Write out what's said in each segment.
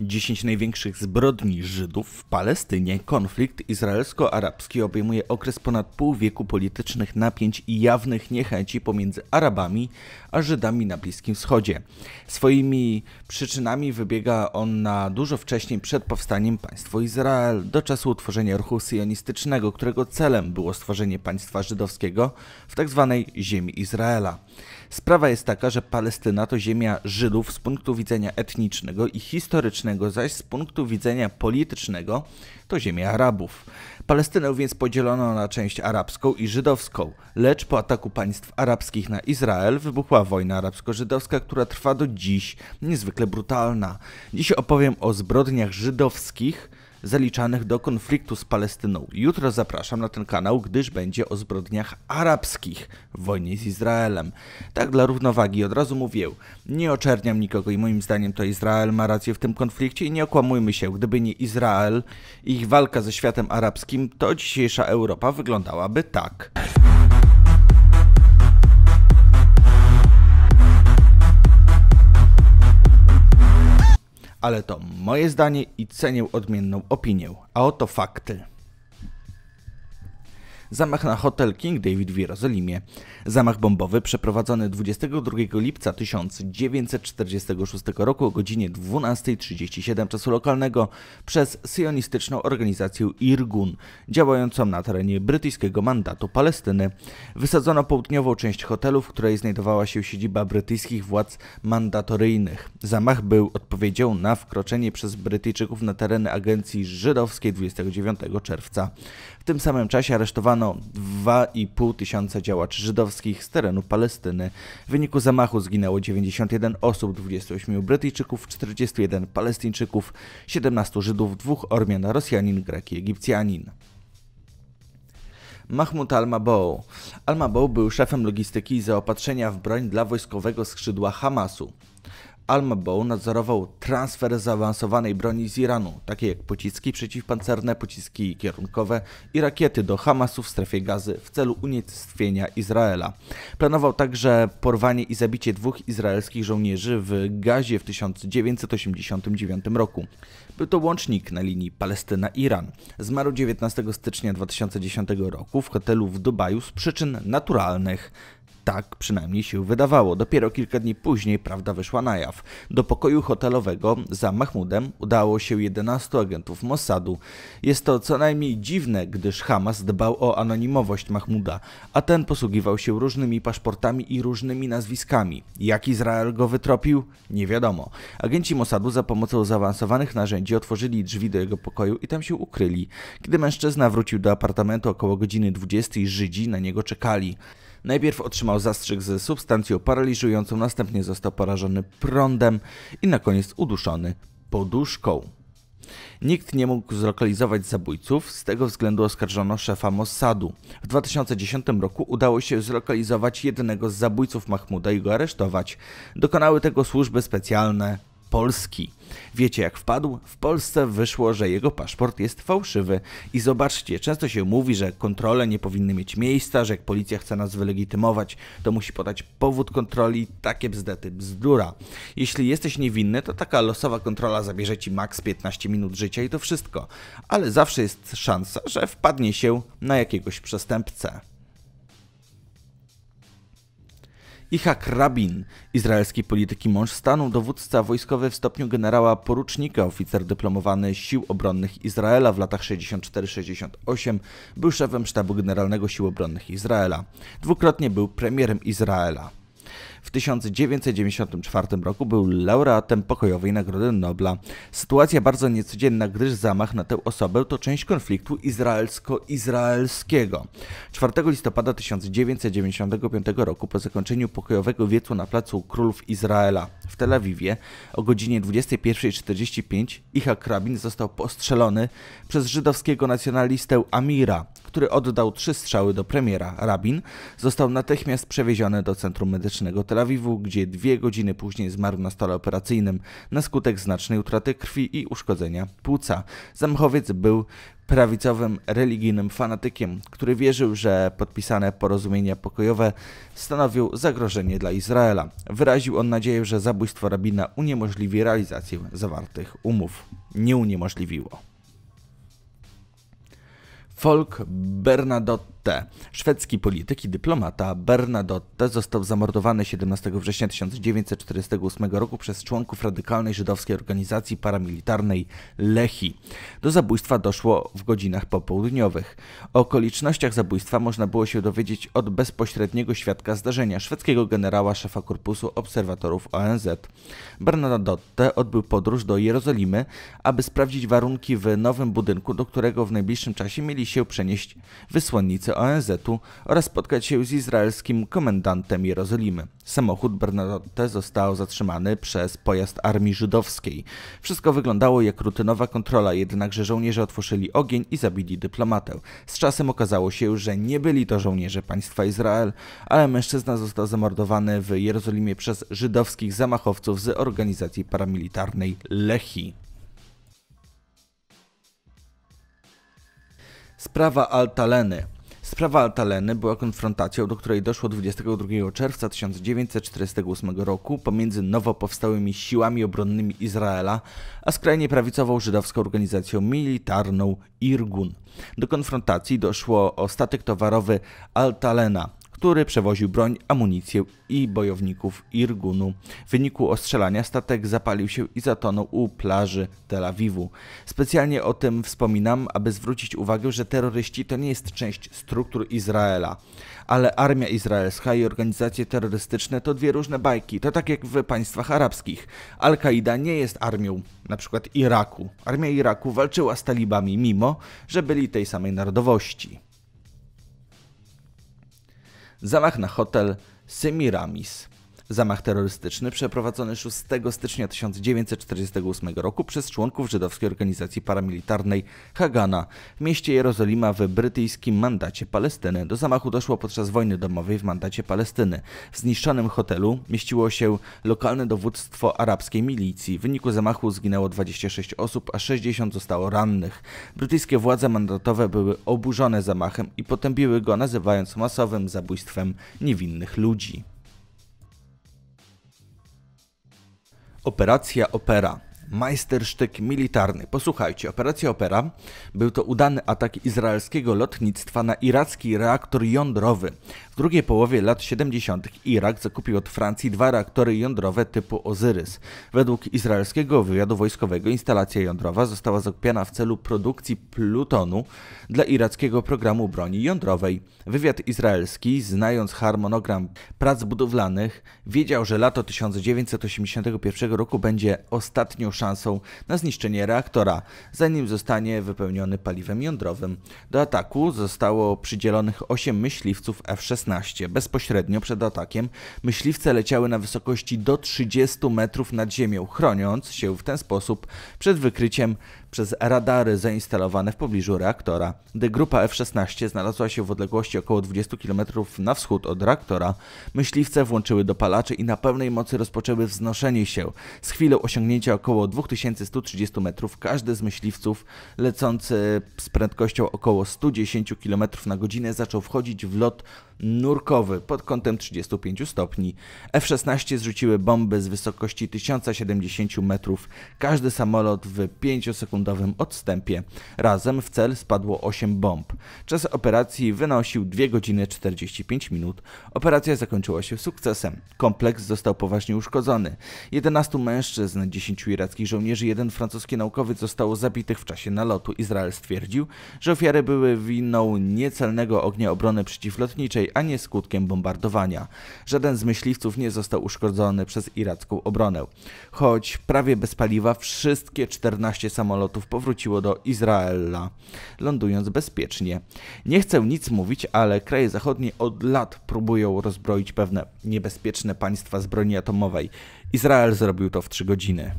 10 największych zbrodni Żydów w Palestynie, konflikt izraelsko-arabski obejmuje okres ponad pół wieku politycznych napięć i jawnych niechęci pomiędzy Arabami a Żydami na Bliskim Wschodzie. Swoimi przyczynami wybiega on na dużo wcześniej przed powstaniem państwa Izrael, do czasu utworzenia ruchu syjonistycznego, którego celem było stworzenie państwa żydowskiego w tzw. Tak ziemi Izraela. Sprawa jest taka, że Palestyna to ziemia Żydów z punktu widzenia etnicznego i historycznego, zaś z punktu widzenia politycznego to ziemia Arabów. Palestynę więc podzielono na część arabską i żydowską, lecz po ataku państw arabskich na Izrael wybuchła wojna arabsko-żydowska, która trwa do dziś, niezwykle brutalna. Dziś opowiem o zbrodniach żydowskich, zaliczanych do konfliktu z Palestyną. Jutro zapraszam na ten kanał, gdyż będzie o zbrodniach arabskich w wojnie z Izraelem. Tak dla równowagi od razu mówię, nie oczerniam nikogo i moim zdaniem to Izrael ma rację w tym konflikcie i nie okłamujmy się, gdyby nie Izrael i ich walka ze światem arabskim, to dzisiejsza Europa wyglądałaby tak. ale to moje zdanie i cenię odmienną opinię. A oto fakty zamach na hotel King David w Jerozolimie. Zamach bombowy przeprowadzony 22 lipca 1946 roku o godzinie 12.37 czasu lokalnego przez syjonistyczną organizację Irgun, działającą na terenie brytyjskiego mandatu Palestyny. Wysadzono południową część hotelu, w której znajdowała się siedziba brytyjskich władz mandatoryjnych. Zamach był odpowiedzią na wkroczenie przez Brytyjczyków na tereny agencji żydowskiej 29 czerwca tym samym czasie aresztowano 2,5 tysiąca działaczy żydowskich z terenu Palestyny. W wyniku zamachu zginęło 91 osób, 28 Brytyjczyków, 41 Palestyńczyków, 17 Żydów, 2 Ormian, Rosjanin, Grek i Egipcjanin. Mahmoud Al-Mabou. Al-Mabou był szefem logistyki i zaopatrzenia w broń dla wojskowego skrzydła Hamasu. Almabow nadzorował transfer zaawansowanej broni z Iranu, takie jak pociski przeciwpancerne, pociski kierunkowe i rakiety do Hamasu w strefie gazy w celu unicestwienia Izraela. Planował także porwanie i zabicie dwóch izraelskich żołnierzy w Gazie w 1989 roku. Był to łącznik na linii Palestyna-Iran. Zmarł 19 stycznia 2010 roku w hotelu w Dubaju z przyczyn naturalnych. Tak przynajmniej się wydawało. Dopiero kilka dni później prawda wyszła na jaw. Do pokoju hotelowego za Mahmudem udało się 11 agentów Mossadu. Jest to co najmniej dziwne, gdyż Hamas dbał o anonimowość Mahmuda, a ten posługiwał się różnymi paszportami i różnymi nazwiskami. Jak Izrael go wytropił? Nie wiadomo. Agenci Mossadu za pomocą zaawansowanych narzędzi otworzyli drzwi do jego pokoju i tam się ukryli. Kiedy mężczyzna wrócił do apartamentu około godziny 20, Żydzi na niego czekali. Najpierw otrzymał zastrzyk z substancją paraliżującą, następnie został porażony prądem i na koniec uduszony poduszką. Nikt nie mógł zlokalizować zabójców, z tego względu oskarżono szefa Mossadu. W 2010 roku udało się zlokalizować jednego z zabójców Mahmuda i go aresztować. Dokonały tego służby specjalne Polski. Wiecie jak wpadł? W Polsce wyszło, że jego paszport jest fałszywy. I zobaczcie, często się mówi, że kontrole nie powinny mieć miejsca, że jak policja chce nas wylegitymować, to musi podać powód kontroli. Takie bzdety, bzdura. Jeśli jesteś niewinny, to taka losowa kontrola zabierze ci maks 15 minut życia i to wszystko. Ale zawsze jest szansa, że wpadnie się na jakiegoś przestępcę. Ichak Rabin, izraelski polityk i mąż stanu, dowódca wojskowy w stopniu generała porucznika, oficer dyplomowany Sił Obronnych Izraela w latach 64-68, był szefem sztabu generalnego Sił Obronnych Izraela. Dwukrotnie był premierem Izraela. W 1994 roku był laureatem pokojowej Nagrody Nobla. Sytuacja bardzo niecodzienna, gdyż zamach na tę osobę to część konfliktu izraelsko-izraelskiego. 4 listopada 1995 roku po zakończeniu pokojowego wiecu na placu królów Izraela w Tel Awiwie o godzinie 21.45 Icha Krabin został postrzelony przez żydowskiego nacjonalistę Amira, który oddał trzy strzały do premiera. Rabin został natychmiast przewieziony do Centrum Medycznego Tel Awiwu, gdzie dwie godziny później zmarł na stole operacyjnym na skutek znacznej utraty krwi i uszkodzenia płuca. Zamchowiec był prawicowym religijnym fanatykiem, który wierzył, że podpisane porozumienia pokojowe stanowią zagrożenie dla Izraela. Wyraził on nadzieję, że zabójstwo rabina uniemożliwi realizację zawartych umów. Nie uniemożliwiło. Folk Bernadotte Szwedzki polityk i dyplomata Bernadotte został zamordowany 17 września 1948 roku przez członków radykalnej żydowskiej organizacji paramilitarnej Lehi. Do zabójstwa doszło w godzinach popołudniowych. O okolicznościach zabójstwa można było się dowiedzieć od bezpośredniego świadka zdarzenia, szwedzkiego generała szefa korpusu obserwatorów ONZ. Bernadotte odbył podróż do Jerozolimy, aby sprawdzić warunki w nowym budynku, do którego w najbliższym czasie mieli się przenieść wysłannicy granicy ONZ-u e oraz spotkać się z izraelskim komendantem Jerozolimy. Samochód Bernadotte został zatrzymany przez pojazd armii żydowskiej. Wszystko wyglądało jak rutynowa kontrola, jednakże żołnierze otworzyli ogień i zabili dyplomatę. Z czasem okazało się, że nie byli to żołnierze państwa Izrael, ale mężczyzna został zamordowany w Jerozolimie przez żydowskich zamachowców z organizacji paramilitarnej Lehi. Sprawa Altaleny. Sprawa Altaleny była konfrontacją, do której doszło 22 czerwca 1948 roku pomiędzy nowo powstałymi siłami obronnymi Izraela a skrajnie prawicową żydowską organizacją militarną Irgun. Do konfrontacji doszło o statek towarowy Altalena który przewoził broń, amunicję i bojowników Irgunu. W wyniku ostrzelania statek zapalił się i zatonął u plaży Tel Awiwu. Specjalnie o tym wspominam, aby zwrócić uwagę, że terroryści to nie jest część struktur Izraela, ale armia izraelska i organizacje terrorystyczne to dwie różne bajki. To tak jak w państwach arabskich. Al-Kaida nie jest armią na przykład Iraku. Armia Iraku walczyła z talibami mimo, że byli tej samej narodowości zamach na hotel Semiramis. Zamach terrorystyczny przeprowadzony 6 stycznia 1948 roku przez członków żydowskiej organizacji paramilitarnej Hagana w mieście Jerozolima w brytyjskim mandacie Palestyny. Do zamachu doszło podczas wojny domowej w mandacie Palestyny. W zniszczonym hotelu mieściło się lokalne dowództwo arabskiej milicji. W wyniku zamachu zginęło 26 osób, a 60 zostało rannych. Brytyjskie władze mandatowe były oburzone zamachem i potępiły go, nazywając masowym zabójstwem niewinnych ludzi. Operacja Opera. Majstersztyk militarny. Posłuchajcie, operacja Opera był to udany atak izraelskiego lotnictwa na iracki reaktor jądrowy drugiej połowie lat 70. Irak zakupił od Francji dwa reaktory jądrowe typu Ozyrys. Według izraelskiego wywiadu wojskowego instalacja jądrowa została zakupiona w celu produkcji plutonu dla irackiego programu broni jądrowej. Wywiad izraelski, znając harmonogram prac budowlanych, wiedział, że lato 1981 roku będzie ostatnią szansą na zniszczenie reaktora, zanim zostanie wypełniony paliwem jądrowym. Do ataku zostało przydzielonych 8 myśliwców F-16. 16 Bezpośrednio przed atakiem myśliwce leciały na wysokości do 30 metrów nad ziemią, chroniąc się w ten sposób przed wykryciem przez radary zainstalowane w pobliżu reaktora. Gdy grupa F-16 znalazła się w odległości około 20 km na wschód od reaktora, myśliwce włączyły dopalacze i na pełnej mocy rozpoczęły wznoszenie się. Z chwilą osiągnięcia około 2130 metrów każdy z myśliwców lecący z prędkością około 110 km na godzinę zaczął wchodzić w lot nurkowy pod kątem 35 stopni. F-16 zrzuciły bomby z wysokości 1070 metrów. Każdy samolot w 5-sekundowym odstępie. Razem w cel spadło 8 bomb. Czas operacji wynosił 2 godziny 45 minut. Operacja zakończyła się sukcesem. Kompleks został poważnie uszkodzony. 11 mężczyzn, 10 irackich żołnierzy, jeden francuski naukowiec zostało zabitych w czasie nalotu. Izrael stwierdził, że ofiary były winą niecelnego ognia obrony przeciwlotniczej, a nie skutkiem bombardowania. Żaden z myśliwców nie został uszkodzony przez iracką obronę. Choć prawie bez paliwa wszystkie 14 samolotów powróciło do Izraela, lądując bezpiecznie. Nie chcę nic mówić, ale kraje zachodnie od lat próbują rozbroić pewne niebezpieczne państwa z broni atomowej. Izrael zrobił to w 3 godziny.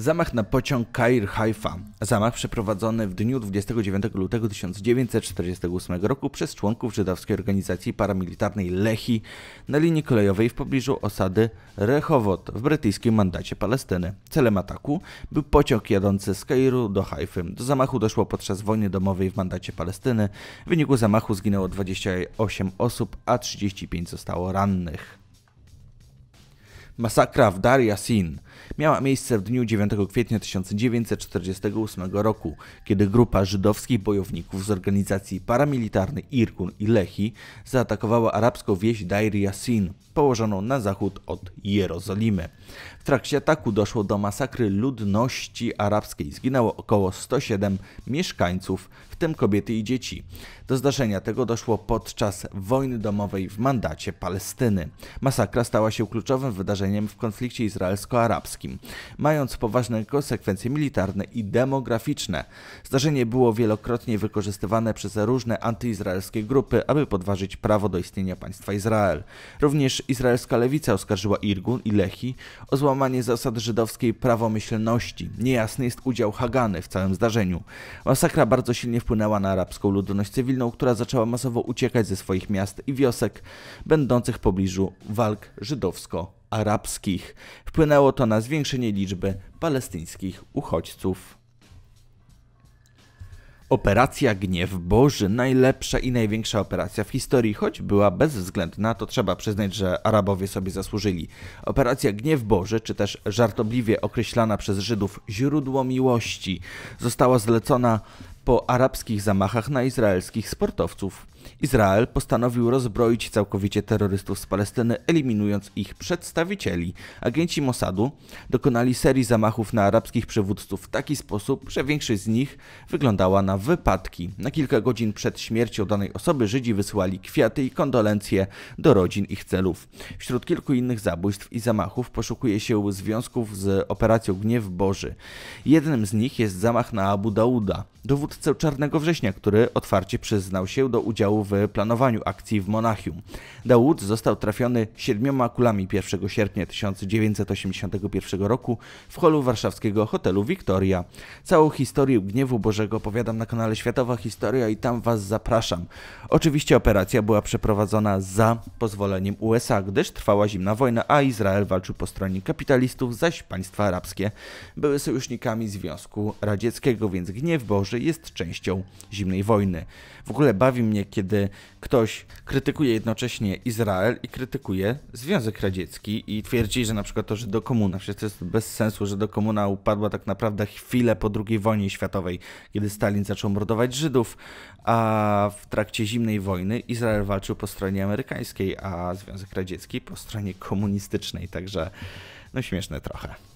Zamach na pociąg Kair Haifa. Zamach przeprowadzony w dniu 29 lutego 1948 roku przez członków żydowskiej organizacji paramilitarnej Lehi na linii kolejowej w pobliżu osady Rehovot w brytyjskim mandacie Palestyny. Celem ataku był pociąg jadący z Kairu do Haify. Do zamachu doszło podczas wojny domowej w mandacie Palestyny. W wyniku zamachu zginęło 28 osób, a 35 zostało rannych. Masakra w Dar Yassin miała miejsce w dniu 9 kwietnia 1948 roku, kiedy grupa żydowskich bojowników z organizacji paramilitarnej Irgun i Lehi zaatakowała arabską wieś Dair Yassin, położoną na zachód od Jerozolimy. W trakcie ataku doszło do masakry ludności arabskiej. Zginęło około 107 mieszkańców, w tym kobiety i dzieci. Do zdarzenia tego doszło podczas wojny domowej w mandacie Palestyny. Masakra stała się kluczowym wydarzeniem w konflikcie izraelsko-arabskim arabskim, mając poważne konsekwencje militarne i demograficzne. Zdarzenie było wielokrotnie wykorzystywane przez różne antyizraelskie grupy, aby podważyć prawo do istnienia państwa Izrael. Również izraelska lewica oskarżyła Irgun i Lehi o złamanie zasad żydowskiej prawomyślności. Niejasny jest udział Hagany w całym zdarzeniu. Masakra bardzo silnie wpłynęła na arabską ludność cywilną, która zaczęła masowo uciekać ze swoich miast i wiosek będących w pobliżu walk żydowsko arabskich. Wpłynęło to na zwiększenie liczby palestyńskich uchodźców. Operacja Gniew Boży, najlepsza i największa operacja w historii, choć była bezwzględna, to trzeba przyznać, że Arabowie sobie zasłużyli. Operacja Gniew Boży, czy też żartobliwie określana przez Żydów źródło miłości, została zlecona po arabskich zamachach na izraelskich sportowców Izrael postanowił rozbroić całkowicie terrorystów z Palestyny, eliminując ich przedstawicieli. Agenci Mossadu dokonali serii zamachów na arabskich przywódców w taki sposób, że większość z nich wyglądała na wypadki. Na kilka godzin przed śmiercią danej osoby Żydzi wysłali kwiaty i kondolencje do rodzin ich celów. Wśród kilku innych zabójstw i zamachów poszukuje się związków z operacją Gniew Boży. Jednym z nich jest zamach na Abu Dauda, dowódcę Czarnego Września, który otwarcie przyznał się do udziału w planowaniu akcji w Monachium. Dawood został trafiony siedmioma kulami 1 sierpnia 1981 roku w holu warszawskiego hotelu Victoria. Całą historię Gniewu Bożego opowiadam na kanale Światowa Historia i tam Was zapraszam. Oczywiście operacja była przeprowadzona za pozwoleniem USA, gdyż trwała zimna wojna, a Izrael walczył po stronie kapitalistów, zaś państwa arabskie były sojusznikami Związku Radzieckiego, więc Gniew Boży jest częścią zimnej wojny. W ogóle bawi mnie, kiedy kiedy ktoś krytykuje jednocześnie Izrael i krytykuje Związek Radziecki i twierdzi, że na przykład to, że do komuna, przecież to jest bez sensu, że do komuna upadła tak naprawdę chwilę po II wojnie światowej, kiedy Stalin zaczął mordować Żydów, a w trakcie zimnej wojny Izrael walczył po stronie amerykańskiej, a Związek Radziecki po stronie komunistycznej, także no śmieszne trochę.